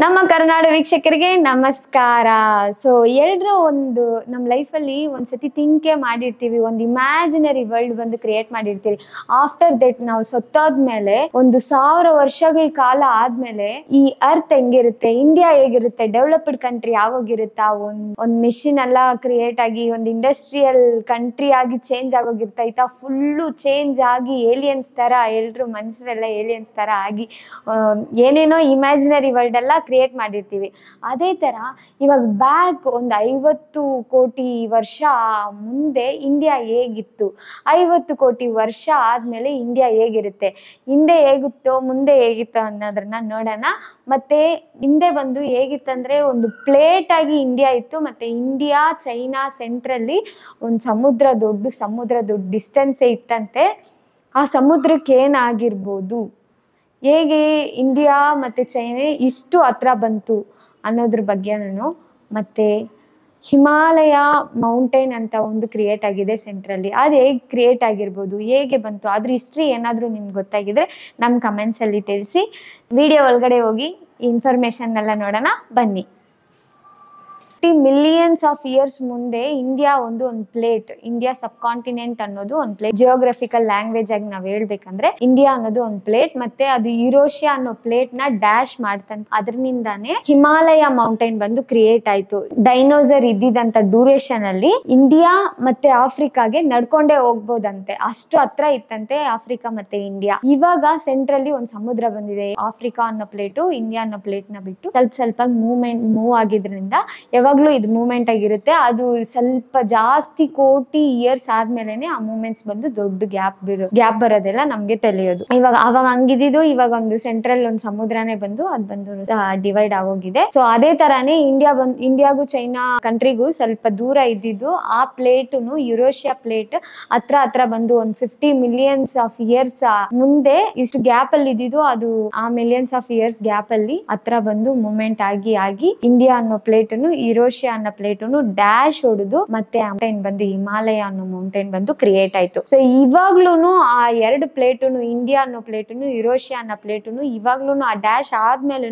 ನಮ್ಮ ಕರ್ನಾಡ ವೀಕ್ಷಕರಿಗೆ ನಮಸ್ಕಾರ ಸೊ ಎಲ್ಲರೂ ಒಂದು ನಮ್ಮ ಲೈಫಲ್ಲಿ ಒಂದ್ಸತಿ ತಿಂಕೆ ಮಾಡಿರ್ತೀವಿ ಒಂದು ಇಮ್ಯಾಜಿನರಿ ವರ್ಲ್ಡ್ ಬಂದು ಕ್ರಿಯೇಟ್ ಮಾಡಿರ್ತೀವಿ ಆಫ್ಟರ್ ದಟ್ ನಾವು ಸೊತ್ತಾದ್ಮೇಲೆ ಒಂದು ಸಾವಿರ ವರ್ಷಗಳ ಕಾಲ ಆದ್ಮೇಲೆ ಈ ಅರ್ತ್ ಹೆಂಗಿರುತ್ತೆ ಇಂಡಿಯಾ ಹೇಗಿರುತ್ತೆ ಡೆವಲಪ್ಡ್ ಕಂಟ್ರಿ ಯಾವಾಗಿರುತ್ತಾ ಒಂದ್ ಒಂದ್ ಮಿಷಿನ್ ಎಲ್ಲ ಕ್ರಿಯೇಟ್ ಆಗಿ ಒಂದು ಇಂಡಸ್ಟ್ರಿಯಲ್ ಕಂಟ್ರಿ ಆಗಿ ಚೇಂಜ್ ಆಗೋಗಿರ್ತಾ ಫುಲ್ಲು ಚೇಂಜ್ ಆಗಿ ಏಲಿಯನ್ಸ್ ತರ ಎಲ್ರು ಮನುಷ್ಯರೆಲ್ಲ ಏಲಿಯನ್ಸ್ ತರ ಆಗಿ ಏನೇನೋ ಇಮ್ಯಾಜಿನರಿ ವರ್ಲ್ಡ್ ಎಲ್ಲ ಕ್ರಿಯೇಟ್ ಮಾಡಿರ್ತೀವಿ ಅದೇ ಥರ ಇವಾಗ ಬ್ಯಾಕ್ ಒಂದು ಐವತ್ತು ಕೋಟಿ ವರ್ಷ ಮುಂದೆ ಇಂಡಿಯಾ ಹೇಗಿತ್ತು ಐವತ್ತು ಕೋಟಿ ವರ್ಷ ಆದಮೇಲೆ ಇಂಡಿಯಾ ಹೇಗಿರುತ್ತೆ ಹಿಂದೆ ಹೇಗಿತ್ತೋ ಮುಂದೆ ಹೇಗಿತ್ತೋ ಅನ್ನೋದನ್ನ ನೋಡೋಣ ಮತ್ತೆ ಹಿಂದೆ ಬಂದು ಹೇಗಿತ್ತಂದ್ರೆ ಒಂದು ಪ್ಲೇಟ್ ಆಗಿ ಇಂಡಿಯಾ ಇತ್ತು ಮತ್ತೆ ಇಂಡಿಯಾ ಚೈನಾ ಸೆಂಟ್ರಲ್ಲಿ ಒಂದು ಸಮುದ್ರ ದೊಡ್ಡ ಸಮುದ್ರ ದೊಡ್ಡ ಡಿಸ್ಟೆನ್ಸೇ ಇತ್ತಂತೆ ಆ ಸಮುದ್ರಕ್ಕೆ ಏನಾಗಿರ್ಬೋದು ಹೇಗೆ ಇಂಡಿಯಾ ಮತ್ತು ಚೈನೆ ಇಷ್ಟು ಹತ್ರ ಬಂತು ಅನ್ನೋದ್ರ ಬಗ್ಗೆ ನಾನು ಮತ್ತು ಹಿಮಾಲಯ ಮೌಂಟೇನ್ ಅಂತ ಒಂದು ಕ್ರಿಯೇಟ್ ಆಗಿದೆ ಸೆಂಟ್ರಲ್ಲಿ ಅದು ಹೇಗೆ ಕ್ರಿಯೇಟ್ ಆಗಿರ್ಬೋದು ಹೇಗೆ ಬಂತು ಅದ್ರ ಹಿಸ್ಟ್ರಿ ಏನಾದರೂ ನಿಮ್ಗೆ ಗೊತ್ತಾಗಿದ್ರೆ ನಮ್ಮ ಕಮೆಂಟ್ಸಲ್ಲಿ ತಿಳಿಸಿ ವಿಡಿಯೋ ಒಳಗಡೆ ಹೋಗಿ ಇನ್ಫಾರ್ಮೇಷನ್ನೆಲ್ಲ ನೋಡೋಣ ಬನ್ನಿ ಫಿಫ್ಟಿ ಮಿಲಿಯನ್ಸ್ ಆಫ್ ಇಯರ್ಸ್ ಮುಂದೆ ಇಂಡಿಯಾ ಒಂದು ಒಂದು ಪ್ಲೇಟ್ ಇಂಡಿಯಾ ಸಬ್ ಕಾಂಟಿನೆಂಟ್ ಅನ್ನೋದು ಒಂದು ಪ್ಲೇಟ್ ಜಿಯೋಗ್ರಫಿಕಲ್ ಲ್ಯಾಂಗ್ವೇಜ್ ಆಗಿ ನಾವು ಹೇಳ್ಬೇಕಂದ್ರೆ ಇಂಡಿಯಾ ಅನ್ನೋದು ಒಂದು ಪ್ಲೇಟ್ ಮತ್ತೆ ಅದು ಯುರೋಷಿಯಾ ಅನ್ನೋ ಪ್ಲೇಟ್ ನ ಡ್ಯಾಶ್ ಮಾಡ್ತಂತ ಅದರಿಂದಾನೇ ಹಿಮಾಲಯ ಮೌಂಟೈನ್ ಬಂದು ಕ್ರಿಯೇಟ್ ಆಯ್ತು ಡೈನೋಸರ್ ಇದ್ದಿದಂತ ಡ್ಯೂರೇಷನ್ ಅಲ್ಲಿ ಇಂಡಿಯಾ ಮತ್ತೆ ಆಫ್ರಿಕಾಗೆ ನಡ್ಕೊಂಡೇ ಹೋಗ್ಬೋದಂತೆ ಅಷ್ಟು ಹತ್ರ ಇತ್ತಂತೆ ಆಫ್ರಿಕಾ ಮತ್ತೆ ಇಂಡಿಯಾ ಇವಾಗ ಸೆಂಟ್ರಲ್ಲಿ ಒಂದು ಸಮುದ್ರ ಬಂದಿದೆ ಆಫ್ರಿಕಾ ಅನ್ನೋ ಪ್ಲೇಟ್ ಇಂಡಿಯಾ ಅನ್ನೋ ಪ್ಲೇಟ್ ನ ಬಿಟ್ಟು ಸ್ವಲ್ಪ ಸ್ವಲ್ಪ ಮೂವ್ಮೆಂಟ್ ಮೂವ್ ಆಗಿದ್ರಿಂದ ಯಾವಾಗ ಯಾವಾಗಲೂ ಇದು ಮೂಮೆಂಟ್ ಆಗಿರುತ್ತೆ ಅದು ಸ್ವಲ್ಪ ಜಾಸ್ತಿ ಕೋಟಿ ಇಯರ್ಸ್ ಆದ್ಮೇಲೆನೆ ಆ ಮೂಮೆಂಟ್ಸ್ ಬಂದು ದೊಡ್ಡ ಗ್ಯಾಪ್ ಬಿಡೋ ಗ್ಯಾಪ್ ಬರೋದೆಲ್ಲ ನಮ್ಗೆ ತೆಲಿಯೋದು ಇವಾಗ ಅವಾಗ ಹಂಗಿದ್ದು ಇವಾಗ ಒಂದು ಸೆಂಟ್ರಲ್ ಒಂದು ಸಮುದ್ರನೇ ಬಂದು ಅದ್ ಬಂದು ಡಿವೈಡ್ ಆಗೋಗಿದೆ ಸೊ ಅದೇ ತರಾನೇ ಇಂಡಿಯಾ ಬಂದ್ ಇಂಡಿಯಾಗೂ ಚೈನಾ ಕಂಟ್ರಿಗೂ ಸ್ವಲ್ಪ ದೂರ ಇದ್ದಿದ್ದು ಆ ಪ್ಲೇಟ್ ಯುರೋಷಿಯಾ ಪ್ಲೇಟ್ ಹತ್ರ ಹತ್ರ ಬಂದು ಒಂದು ಫಿಫ್ಟಿ ಮಿಲಿಯನ್ಸ್ ಆಫ್ ಇಯರ್ಸ್ ಮುಂದೆ ಇಷ್ಟು ಗ್ಯಾಪ್ ಅಲ್ಲಿ ಇದ್ದಿದ್ದು ಅದು ಆ ಮಿಲಿಯನ್ಸ್ ಆಫ್ ಇಯರ್ಸ್ ಗ್ಯಾಪ್ ಅಲ್ಲಿ ಹತ್ರ ಬಂದು ಮೂಮೆಂಟ್ ಆಗಿ ಆಗಿ ಇಂಡಿಯಾ ಅನ್ನೋ ಪ್ಲೇಟ್ ಯುರೋ ಅನ್ನೋ ಪ್ಲೇಟುನು ಡ್ಯಾಶ್ ಹೊಡೆದು ಮತ್ತೆ ಮೌಂಟೈನ್ ಬಂದು ಹಿಮಾಲಯ ಅನ್ನೋ ಮೌಂಟೈನ್ ಬಂದು ಕ್ರಿಯೇಟ್ ಆಯ್ತು ಸೊ ಇವಾಗ್ಲೂನು ಆ ಎರಡು ಪ್ಲೇಟುನು ಇಂಡಿಯಾ ಅನ್ನೋ ಪ್ಲೇಟುನು ಹಿರೋಶಿಯಾ ಅನ್ನೋ ಪ್ಲೇಟುನು ಇವಾಗ್ಲೂನು ಆ ಡ್ಯಾಶ್ ಆದ್ಮೇಲೆ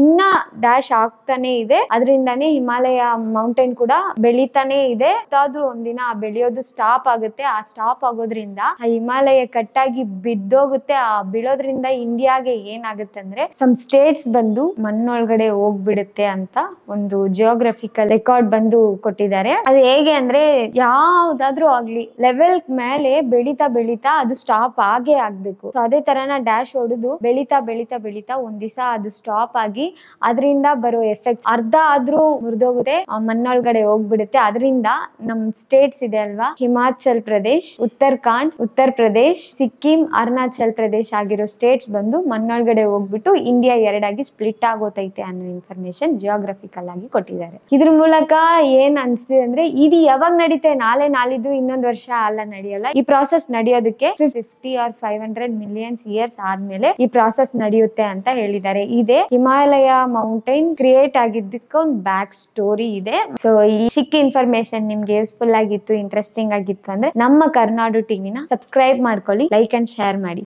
ಇನ್ನ ಡ್ಯಾಶ್ ಆಗ್ತಾನೆ ಇದೆ ಅದರಿಂದಾನೇ ಹಿಮಾಲಯ ಮೌಂಟೈನ್ ಕೂಡ ಬೆಳಿತಾನೆ ಇದೆ ಯಾವ್ದಾದ್ರು ಒಂದಿನ ಬೆಳೆಯೋದು ಸ್ಟಾಪ್ ಆಗುತ್ತೆ ಆ ಸ್ಟಾಪ್ ಆಗೋದ್ರಿಂದ ಆ ಹಿಮಾಲಯ ಕಟ್ಟಾಗಿ ಬಿದ್ದೋಗುತ್ತೆ ಆ ಬೀಳೋದ್ರಿಂದ ಇಂಡಿಯಾಗೆ ಏನಾಗುತ್ತೆ ಅಂದ್ರೆ ಸಮ್ ಸ್ಟೇಟ್ಸ್ ಬಂದು ಮಣ್ಣೊಳಗಡೆ ಹೋಗ್ಬಿಡುತ್ತೆ ಅಂತ ಒಂದು ಜಿಯೋಗ್ರಫಿ ಫೋಟೋಗ್ರಫಿಕಲ್ ರೆಕಾರ್ಡ್ ಬಂದು ಕೊಟ್ಟಿದ್ದಾರೆ ಅದು ಹೇಗೆ ಅಂದ್ರೆ ಯಾವ್ದಾದ್ರೂ ಆಗ್ಲಿ ಲೆವೆಲ್ ಮೇಲೆ ಬೆಳಿತಾ ಬೆಳೀತಾ ಅದು ಸ್ಟಾಪ್ ಆಗೇ ಆಗ್ಬೇಕು ಸೊ ಅದೇ ತರನ ಡ್ಯಾಶ್ ಹೊಡೆದು ಬೆಳೀತಾ ಬೆಳಿತಾ ಬೆಳಿತಾ ಒಂದ್ ದಿವಸ ಅದು ಸ್ಟಾಪ್ ಆಗಿ ಅದರಿಂದ ಬರೋ ಎಫೆಕ್ಟ್ ಅರ್ಧ ಆದ್ರೂ ಮುರಿದೋಗುತ್ತೆ ಮಣ್ಣೊಳಗಡೆ ಹೋಗ್ಬಿಡುತ್ತೆ ಅದರಿಂದ ನಮ್ ಸ್ಟೇಟ್ಸ್ ಇದೆ ಅಲ್ವಾ ಹಿಮಾಚಲ್ ಪ್ರದೇಶ್ ಉತ್ತರಾಖಂಡ್ ಉತ್ತರ ಪ್ರದೇಶ್ ಸಿಕ್ಕಿಂ ಅರುಣಾಚಲ್ ಪ್ರದೇಶ್ ಆಗಿರೋ ಸ್ಟೇಟ್ಸ್ ಬಂದು ಮಣ್ಣೊಳಗಡೆ ಹೋಗ್ಬಿಟ್ಟು ಇಂಡಿಯಾ ಎರಡಾಗಿ ಸ್ಪ್ಲಿಟ್ ಆಗೋತೈತೆ ಅನ್ನೋ ಇನ್ಫಾರ್ಮೇಶನ್ ಜಿಯೋಗ್ರಫಿಕಲ್ ಆಗಿ ಕೊಟ್ಟಿದ್ದಾರೆ ಇದ್ರ ಮೂಲಕ ಏನ್ ಅನ್ಸ್ತಿದೆ ಅಂದ್ರೆ ಇದು ಯಾವಾಗ ನಡೀತೆ ನಾಳೆ ನಾಳಿದ್ದು ಇನ್ನೊಂದ್ ವರ್ಷ ಅಲ್ಲ ನಡೆಯಲ್ಲ ಈ ಪ್ರಾಸೆಸ್ ನಡೆಯೋದಕ್ಕೆ fifty or five hundred millions years ಆದ್ಮೇಲೆ ಈ ಪ್ರಾಸೆಸ್ ನಡೆಯುತ್ತೆ ಅಂತ ಹೇಳಿದ್ದಾರೆ ಇದೇ ಹಿಮಾಲಯ ಮೌಂಟೈನ್ ಕ್ರಿಯೇಟ್ ಆಗಿದ್ದಕ್ಕೆ ಒಂದ್ ಬ್ಯಾಕ್ ಸ್ಟೋರಿ ಇದೆ ಸೊ ಈ ಚಿಕ್ಕ ಇನ್ಫಾರ್ಮೇಶನ್ ನಿಮ್ಗೆ ಯೂಸ್ಫುಲ್ ಆಗಿತ್ತು ಇಂಟ್ರೆಸ್ಟಿಂಗ್ ಆಗಿತ್ತು ಅಂದ್ರೆ ನಮ್ಮ ಕರ್ನಾಡು ಟಿವಿನ ಸಬ್ಸ್ಕ್ರೈಬ್ ಮಾಡ್ಕೊಳ್ಳಿ ಲೈಕ್ ಅಂಡ್ ಶೇರ್ ಮಾಡಿ